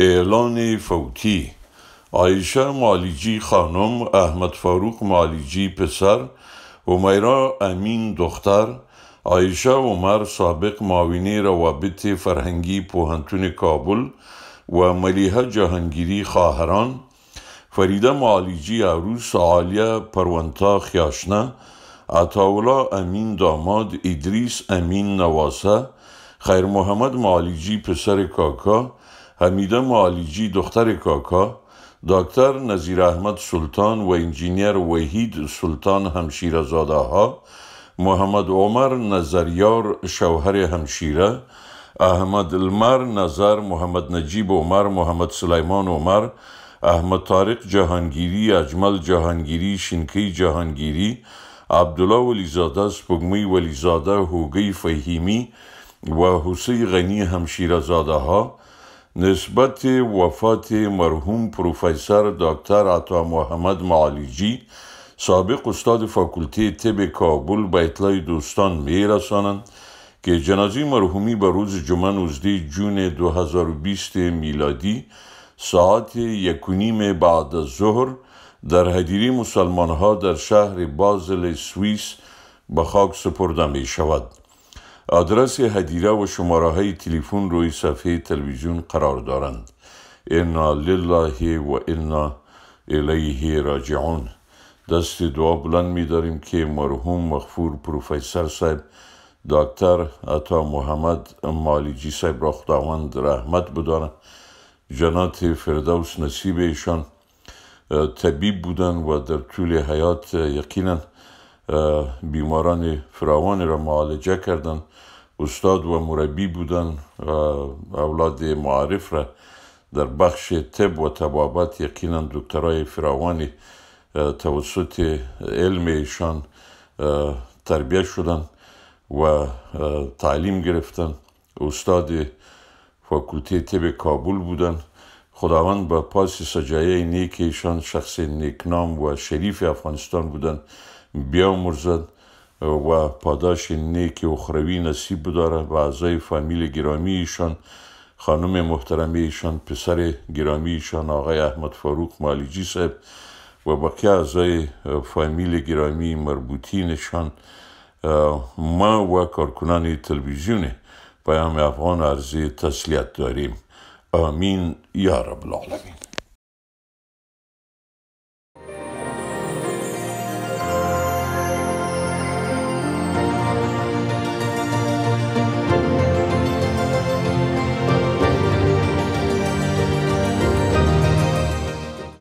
اعلان فوتی آیشه مالیجی خانم احمد فاروق مالیجی پسر میرا امین دختر آیشه عمر سابق معاون روابط فرهنگی پوهنتون کابل و ملیه جهانگیری خواهران فریده مالیجی عروس عالیه پروانتا خیاشنه عطاولا امین داماد ادریس امین نواسه خیر محمد معالیجی پسر کاکا حمیده معالیجی دختر کاکا دکتر نظیر احمد سلطان و انجینیر وحید سلطان همشیرزاده ها محمد عمر نظریار شوهر همشیره احمد المر نظر محمد نجیب عمر محمد سلیمان عمر احمد طارق جهانگیری اجمل جهانگیری شینکی جهانگیری عبدالله ولیزاده سپگمی ولیزاده هوگی فهیمی و حسی غنی همشیرزاده ها نسبت وفات مرحوم پروفیسر دکتر عطا محمد معالیجی سابق استاد فاکلتی طب کابل به اطلاع دوستان می رسانند که جنازی مرحومی به روز جمعه 19 جون 2020 میلادی ساعت یکونیم بعد از ظهر در هدیری مسلمان ها در شهر بازل سوئیس به خاک سپرده می شود. آدرس هدیره و شماره های تلفن روی صفحه تلویزیون قرار دارند انا لله و انا الیه راجعون دست دعا بلند می داریم که مرحوم مغفور پروفیسر صاحب دکتر عطا محمد مالیجی صاحب را خداوند رحمت بدارند جنات فردوس نصیب ایشان طبیب بودن و در طول حیات یقینا بیماران فراوان را معالجه کردن، استاد و مربی بودن اولاد معارف را در بخش طب و تبابت یقینا دکترای فراوانی توسط علم ایشان تربیت شدن و تعلیم گرفتن استاد فاکولته طب کابل بودند خداوند با پاس سجایه نیک ایشان شخص نیکنام و شریف افغانستان بودند بیا مرزد و پاداش نیک و اخروی نصیب بداره و اعضای فامیل گرامی خانم محترمه ایشان پسر گرامی ایشان آقای احمد فاروق مالیجی صاحب و بقیه اعضای فامیل گرامی مربوطینشان ما و کارکنان تلویزیون پیام افغان عرضی تسلیت داریم آمین یا رب العالمین